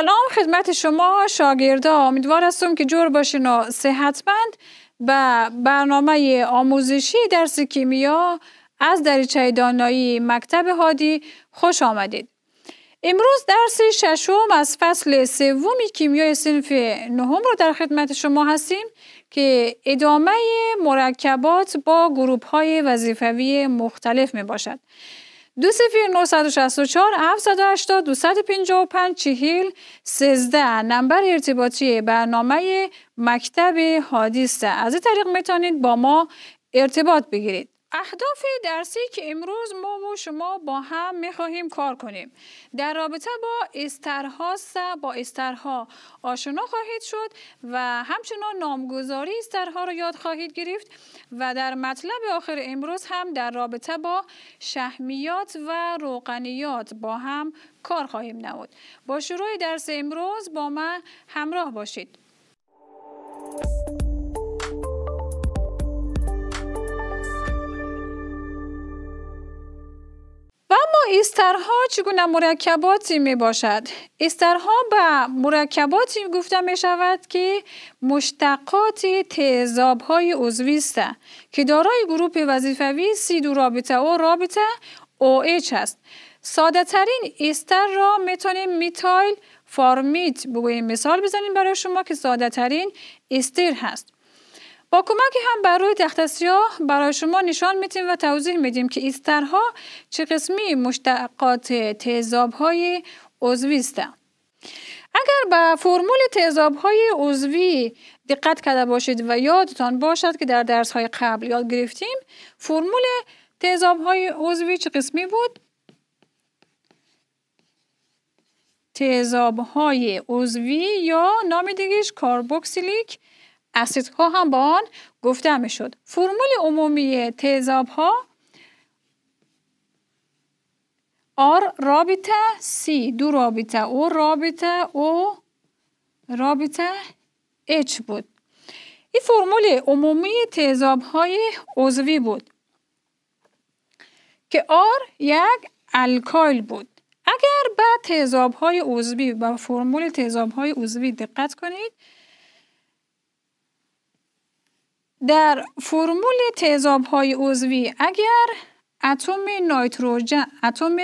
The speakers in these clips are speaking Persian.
سلام خدمت شما شاگردا امیدوار هستم که جور باشین و صحتمند و برنامه آموزشی درس کیمیا از دریچه دانایی مکتب هادی خوش آمدید امروز درس ششم از فصل سوم کیمیای صنف نهم رو در خدمت شما هستیم که ادامه مرکبات با گروپ های وظیفوی مختلف می باشد دو 964 780 255 چهیل 13 نمبر ارتباطی برنامه مکتب حادیسته از این طریق میتونید با ما ارتباط بگیرید اهداف درسی که امروز ما و شما با هم خواهیم کار کنیم در رابطه با استرهاست با استرها آشنا خواهید شد و همچنان نامگذاری استرها رو یاد خواهید گرفت و در مطلب آخر امروز هم در رابطه با شهمیات و روغنیات با هم کار خواهیم نمود با شروع درس امروز با من همراه باشید استرها چگونه مرکباتی می باشد ایسترها به مرکباتی گفته می شود که مشتقات تیزاب های عضوی که دارای گروپ وظیفوی سی دو رابطه و رابطه ایچ است ساده ترین ایستر را میتونیم میتایل فارمیت بگوییم مثال بزنیم برای شما که ساده ترین استر هست با کمک هم بر روی تخت سیاه برای شما نشان میتیم و توضیح میدیم که ایسترها چه قسمی مشتقات تیزاب های عضوی است. اگر به فرمول تیزاب های عضوی دقت کرده باشید و یادتان باشد که در درس های قبل یاد گرفتیم فرمول تیزاب های عضوی چه قسمی بود؟ تیزاب های عضوی یا نام دیگهش کاربوکسیلیک اسیدها هم با آن گفته شد فرمول عمومی تیزاب ها R رابطه C دو رابطه او رابطه او رابطه H بود این فرمول عمومی تیزاب های عضوی بود که R یک الکایل بود اگر به تیزاب های عضوی و فرمول تیزاب های عضوی دقت کنید در فرمول تیزاب های عضوی اگر اتم نایتروژن اتم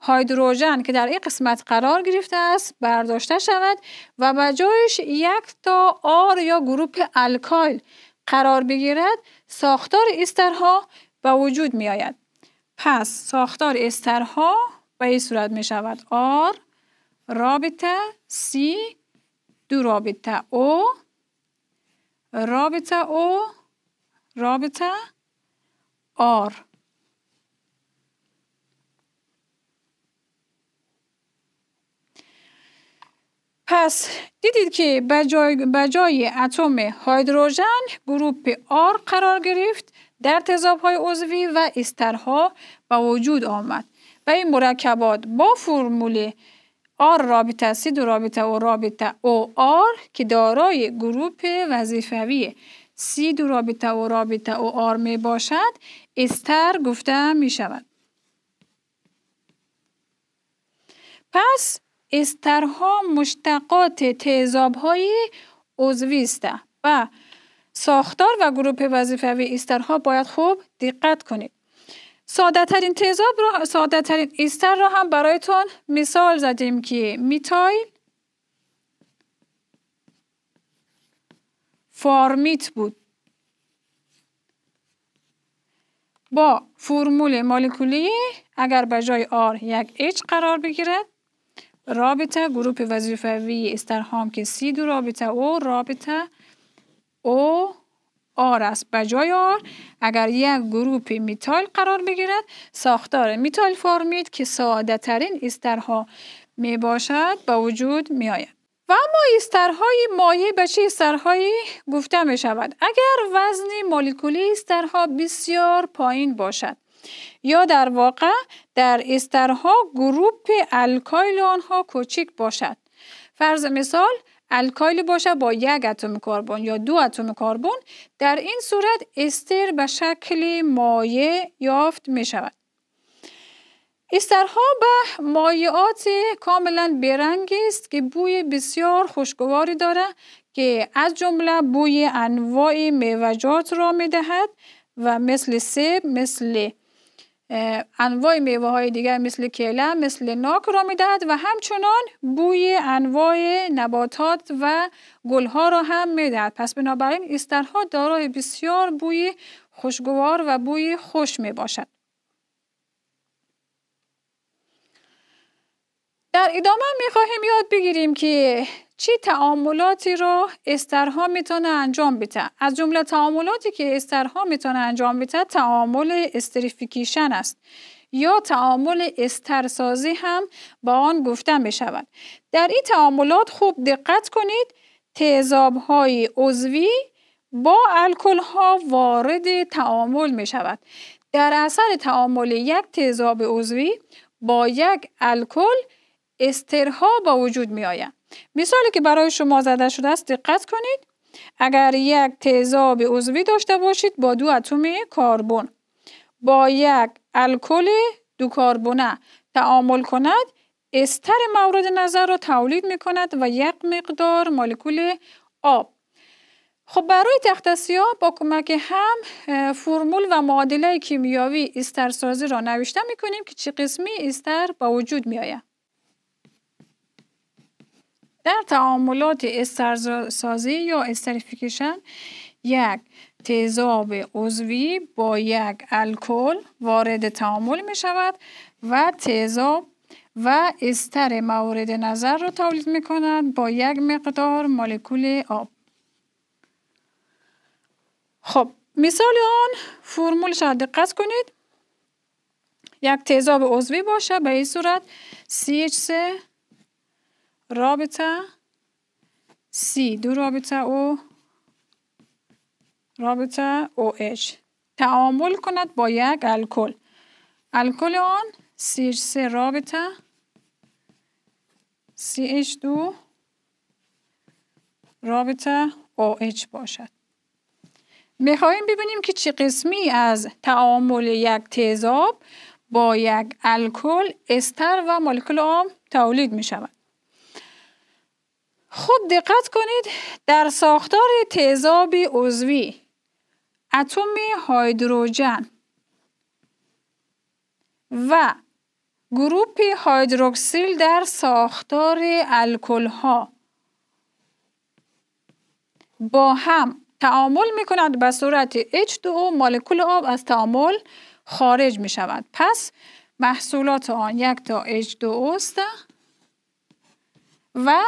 هایدروژن که در این قسمت قرار گرفته است برداشته شود و به جایش یک تا آر یا گروپ الکایل قرار بگیرد ساختار استرها به وجود می آید. پس ساختار استرها به این صورت می شود آر رابطه سی دو رابطه او رابطه او رابطه R پس دیدید که به جای اتم هیدروژن گروپ R قرار گرفت در تضاب های عضوی و استرها به وجود آمد و این مرکبات با فرمول آر رابطه سی دو رابطه و رابطه او آر که دارای گروپ وظیفوی سی دو رابطه و رابطه او آر می باشد استر گفته می شود. پس استرها مشتقات تیزاب های عضوی و ساختار و گروپ وظیفوی استرها باید خوب دقت کنید. ساده ترین تیزاب رو ساده ترین رو هم برایتون مثال زدیم که میتایل فارمیت بود با فرمول مولکولی اگر به جای آر یک H قرار بگیرد رابطه گروپ وظیفوی استرهام که سی دو رابطه او رابطه او آر است به آر اگر یک گروپ میتال قرار بگیرد ساختار میتال فرمید که ساده ترین استرها می باشد به وجود می آید. و اما استرهای مایع به چه استرهایی گفته می شود اگر وزن مولکولی استرها بسیار پایین باشد یا در واقع در استرها گروپ الکایل آنها کوچک باشد فرض مثال الکایل باشه با یک اتم کربن یا دو اتم کربن در این صورت استر به شکل مایع یافت می شود استرها به مایعات کاملا بیرنگ است که بوی بسیار خوشگواری داره که از جمله بوی انواع میوجات را می دهد و مثل سیب مثل انواع میوه های دیگر مثل کیله مثل ناک را میدهد و همچنان بوی انواع نباتات و گل ها را هم میدهد پس بنابراین استرها دارای بسیار بوی خوشگوار و بوی خوش می باشد در ادامه می یاد بگیریم که چی تعاملاتی رو استرها میتونه انجام بده از جمله تعاملاتی که استرها میتونه انجام بده تعامل استریفیکیشن است یا تعامل استرسازی هم با آن گفته می شود در این تعاملات خوب دقت کنید تیزاب های عضوی با الکل ها وارد تعامل می شود در اثر تعامل یک تیزاب عضوی با یک الکل استرها با وجود می آید مثالی که برای شما زده شده است دقت کنید اگر یک تیزاب عضوی داشته باشید با دو اتم کربن با یک الکل دو کربونه تعامل کند استر مورد نظر را تولید می کند و یک مقدار مولکول آب خب برای تخت سیاه با کمک هم فرمول و معادله کیمیاوی استرسازی را نوشته می کنیم که چه قسمی استر با وجود می آید. در تعاملات استرسازی یا استریفیکیشن یک تیزاب عضوی با یک الکل وارد تعامل می شود و تیزاب و استر مورد نظر را تولید می کند با یک مقدار مولکول آب. خب مثال آن فرمول را دقت کنید. یک تیزاب عضوی باشه به این صورت CH3 رابطه C دو رابطه او رابطه OH تعامل کند با یک الکل الکل آن سی سه رابطه ch دو رابطه OH باشد میخواهیم ببینیم که چه قسمی از تعامل یک تیزاب با یک الکل استر و مولکول آم تولید می شود. خود دقت کنید در ساختار تیزاب عضوی اتم هیدروژن و گروپ هیدروکسیل در ساختار الکل ها با هم تعامل می کند به صورت H2O مولکول آب از تعامل خارج می شود پس محصولات آن یک تا H2O است و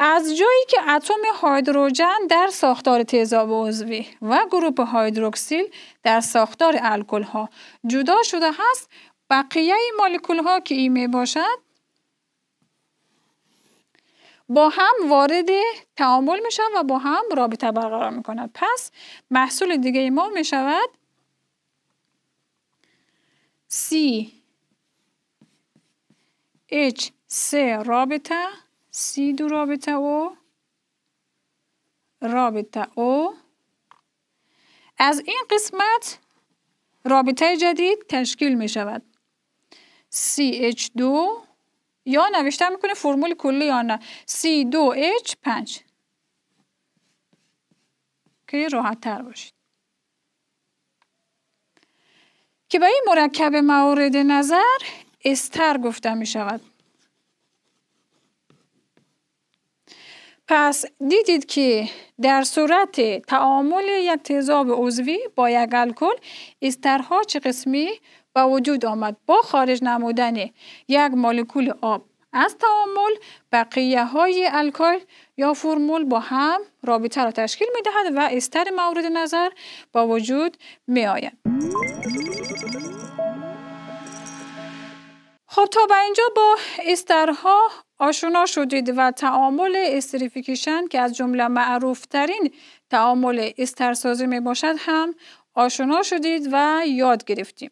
از جایی که اتم هیدروژن در ساختار تیزاب عضوی و گروپ هایدروکسیل در ساختار الکل ها جدا شده هست بقیه مالکول ها که ایمه باشد با هم وارد تعامل می شود و با هم رابطه برقرار می کند. پس محصول دیگه ما می شود C H C رابطه دو رابطه او رابطه او از این قسمت رابطه جدید تشکیل می شود CH2 یا نوشته میکنه فرمول کلی یا نه C2H5 که راحت تر باشید که به این مرکب مورد نظر استر گفته می شود پس دیدید که در صورت تعامل یک تیزاب عضوی با یک الکل استرها چه قسمی به وجود آمد با خارج نمودن یک مولکول آب از تعامل بقیه های الکل یا فرمول با هم رابطه را تشکیل می دهد و استر مورد نظر با وجود می آید. خب تا به اینجا با استرها آشنا شدید و تعامل استریفیکیشن که از جمله معروف ترین تعامل استرسازی می باشد هم آشنا شدید و یاد گرفتیم.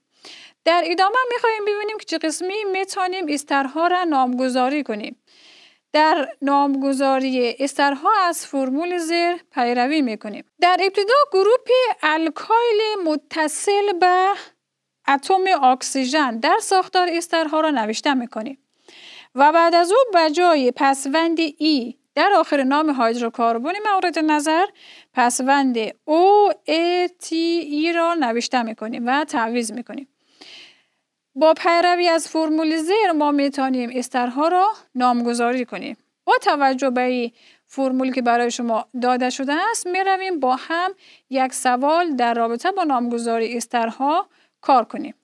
در ادامه می خواهیم ببینیم که چه قسمی می توانیم استرها را نامگذاری کنیم. در نامگذاری استرها از فرمول زیر پیروی می کنیم. در ابتدا گروپ الکایل متصل به اتم اکسیژن در ساختار استرها را نوشته می کنیم. و بعد از او به جای پسوند ای در آخر نام هایدروکاربونی مورد نظر پسوند او ای تی ای را نوشته میکنیم و تعویز میکنیم با پیروی از فرمول زیر ما میتانیم استرها را نامگذاری کنیم با توجه به فرمولی که برای شما داده شده است می رویم با هم یک سوال در رابطه با نامگذاری استرها کار کنیم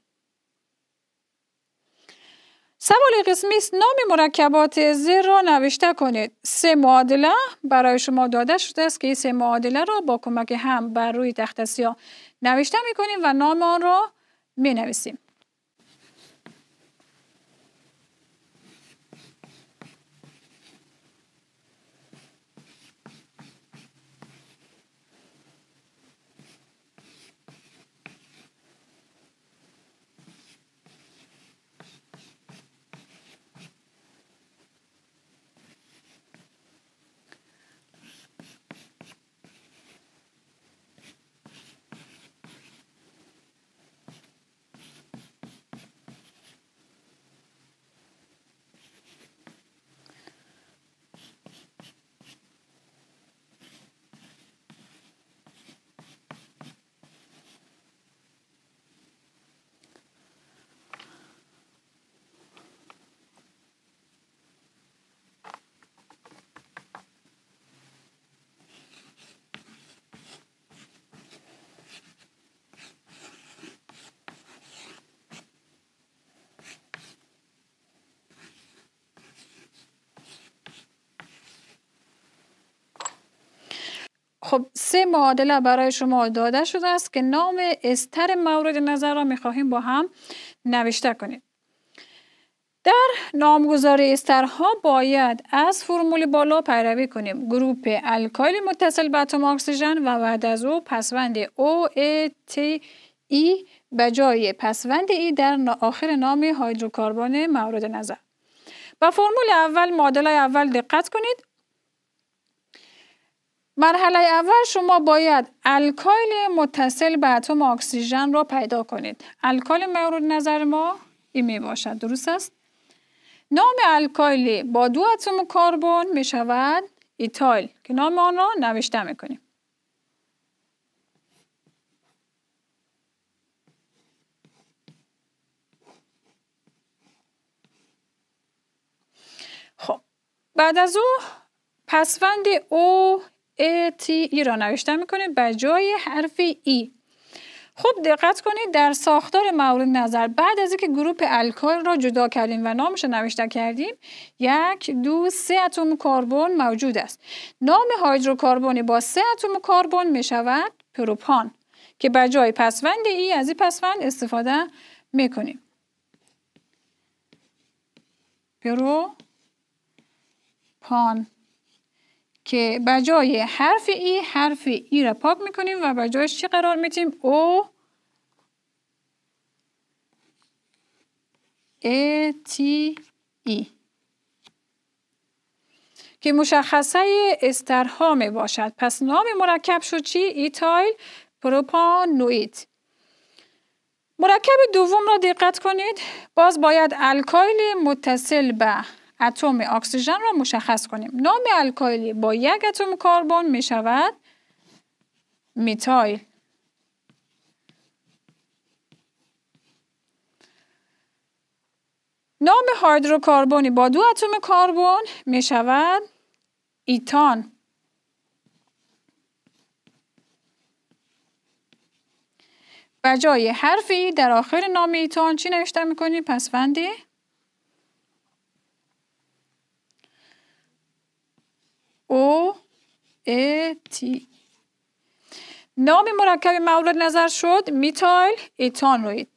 سوال قسمی است نام مرکبات زیر را نوشته کنید سه معادله برای شما داده شده است که این سه معادله را با کمک هم بر روی تخت سیاه نوشته می کنیم و نام آن را می نویسیم خب سه معادله برای شما داده شده است که نام استر مورد نظر را می خواهیم با هم نوشته کنیم در نامگذاری استرها باید از فرمول بالا پیروی کنیم گروپ الکایل متصل به اتم اکسیژن و بعد از او پسوند او ای تی ای به جای پسوند ای در آخر نام کاربان مورد نظر با فرمول اول معادله اول دقت کنید مرحله اول شما باید الکایل متصل به اتم اکسیژن را پیدا کنید. الکایل مورد نظر ما این می باشد. درست است؟ نام الکایل با دو اتم کربن می شود ایتایل که نام آن را نوشته می کنیم. خب بعد از او پسوند او ای تی ای را نوشته میکنید به جای حرف ای خوب دقت کنید در ساختار مورد نظر بعد از اینکه گروپ الکل را جدا کردیم و نامش نوشته کردیم یک دو سه اتم کربن موجود است نام هیدروکربن با سه اتم کربن می شود پروپان که به جای پسوند ای از این پسوند استفاده میکنیم پان که بجای حرف ای حرف ای را پاک میکنیم و بجایش چی قرار میتیم او ای تی ای که مشخصه استرها می باشد پس نام مرکب شد چی؟ ایتایل پروپانوئید مرکب دوم را دقت کنید باز باید الکایل متصل به اتم اکسیژن را مشخص کنیم نام الکایلی با یک اتم کربن می شود میتایل نام هایدروکاربونی با دو اتم کربن می شود ایتان و جای حرفی در آخر نام ایتان چی نوشته پس فندی؟ O e, نام مرکب مورد نظر شد میتایل روید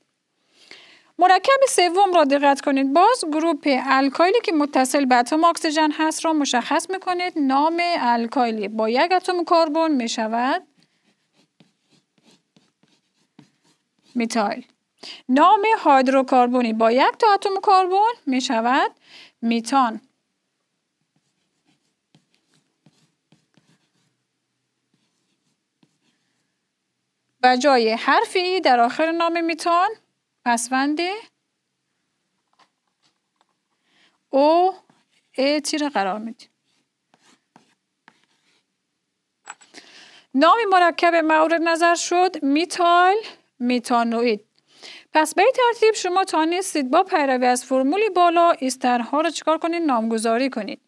مرکب سوم را دقت کنید باز گروپ الکایلی که متصل به اتم اکسیژن هست را مشخص میکنید نام الکایلی با یک اتم کربن میشود میتایل نام هیدروکربنی با یک تا اتم کربن میشود میتان و جای حرف ای در آخر نام میتان پسوند او ا تیر قرار میدیم نام مرکب مورد نظر شد میتال میتانوید. پس به ترتیب شما تانستید با پیروی از فرمولی بالا ایسترها رو چکار کنید نامگذاری کنید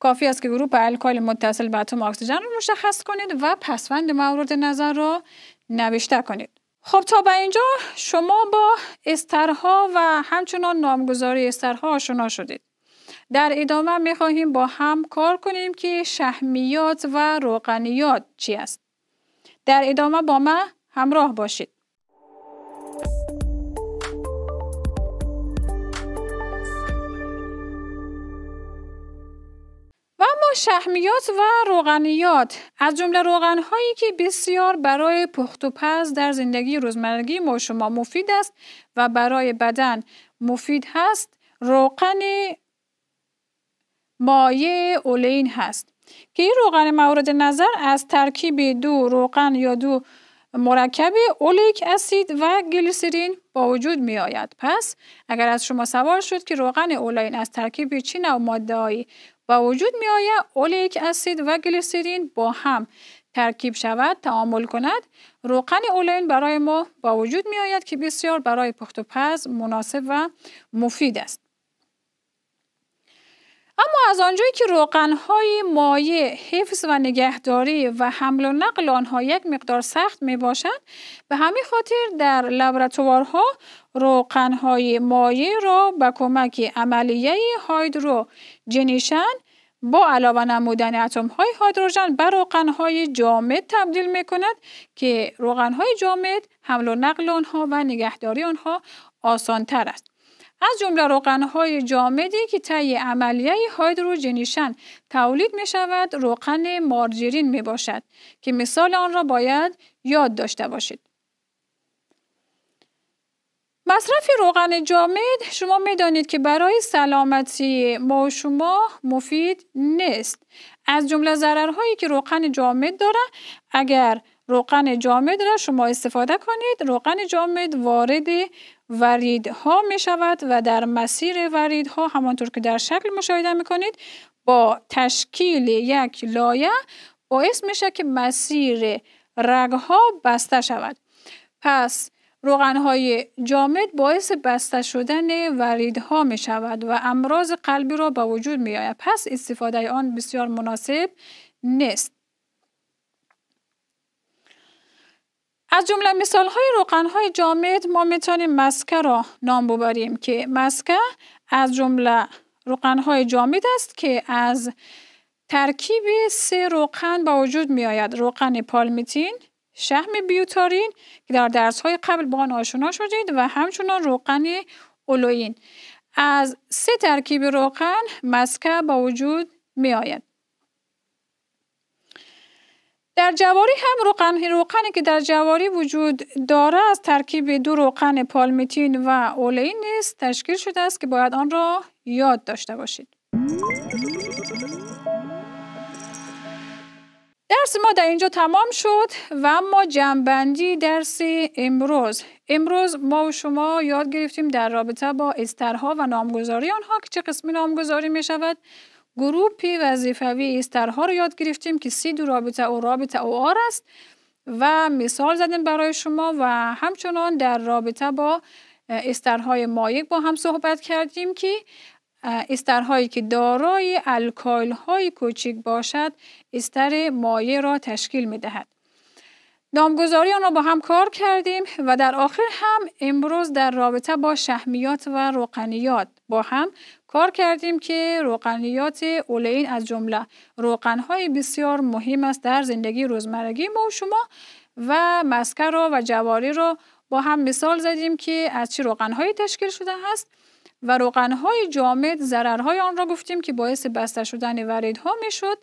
کافی است که گروه الکل متصل به اتم اکسیژن رو مشخص کنید و پسوند مورد نظر رو نوشته کنید خب تا به اینجا شما با استرها و همچنان نامگذاری استرها آشنا شدید در ادامه می خواهیم با هم کار کنیم که شحمیات و روغنیات چی است در ادامه با ما همراه باشید و اما شحمیات و روغنیات از جمله روغنهایی که بسیار برای پخت و پز در زندگی روزمرگی ما شما مفید است و برای بدن مفید هست روغن مایع اولین هست که این روغن مورد نظر از ترکیب دو روغن یا دو مرکب اولیک اسید و گلیسرین با وجود می آید. پس اگر از شما سوال شد که روغن اولین از ترکیب چه نوع ماده و وجود می آید اولیک اسید و گلیسرین با هم ترکیب شود تعامل کند روغن اولین برای ما با وجود می آید که بسیار برای پخت و پز مناسب و مفید است از آنجایی که روغنهای مایع حفظ و نگهداری و حمل و نقل آنها یک مقدار سخت می باشند به همین خاطر در لبراتوارها روغنهای مایع را با کمک عملیه هایدرو جنیشن با علاوه نمودن اتم های هایدروژن به روغنهای جامد تبدیل می کند که روغنهای جامد حمل و نقل آنها و نگهداری آنها آسان تر است. از جمله های جامدی که طی عملیه هایدروجنیشن تولید می شود روغن مارجرین می باشد که مثال آن را باید یاد داشته باشید. مصرف روغن جامد شما میدانید که برای سلامتی ما و شما مفید نیست از جمله ضررهایی که روغن جامد داره اگر روغن جامد را شما استفاده کنید روغن جامد وارد وریدها می شود و در مسیر وریدها همانطور که در شکل مشاهده می کنید با تشکیل یک لایه باعث میشه که مسیر ها بسته شود. پس های جامد باعث بسته شدن وریدها می شود و امراض قلبی را به وجود می آید. پس استفاده آن بسیار مناسب نیست. از جمله مثال های روغن های جامد ما میتونیم مسکه را نام ببریم که مسکه از جمله روغن های جامد است که از ترکیب سه روغن به وجود می آید روغن پالمیتین شهم بیوتارین که در درس های قبل با آن آشنا شدید و همچنان روغن اولوین از سه ترکیب روغن مسکه به وجود می آید در جواری هم روغن روغنی که در جواری وجود داره از ترکیب دو روغن پالمیتین و اولین نیست تشکیل شده است که باید آن را یاد داشته باشید. درس ما در اینجا تمام شد و اما جنبندی درس امروز امروز ما و شما یاد گرفتیم در رابطه با استرها و نامگذاری آنها که چه قسمی نامگذاری می شود گروپی وظیفوی استرها رو یاد گرفتیم که سی دو رابطه او رابطه او آر است و مثال زدیم برای شما و همچنان در رابطه با استرهای مایک با هم صحبت کردیم که استرهایی که دارای الکایل های کوچک باشد استر مایع را تشکیل می دهد. نامگذاری را با هم کار کردیم و در آخر هم امروز در رابطه با شهمیات و روغنیات با هم کار کردیم که روغنیات اولین از جمله روغنهای بسیار مهم است در زندگی روزمرگی ما و شما و مسکر و جواری را با هم مثال زدیم که از چه روغنهایی تشکیل شده است و روغنهای جامد ضررهای آن را گفتیم که باعث بسته شدن وریدها میشد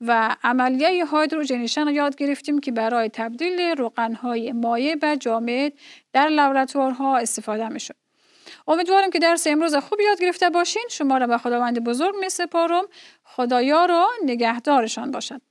و عملیه هایدروجنیشن را یاد گرفتیم که برای تبدیل روغنهای مایع به جامد در لابراتوارها استفاده میشد. امیدوارم که درس امروز خوب یاد گرفته باشین شما را به خداوند بزرگ می سپارم خدایا رو نگهدارشان باشد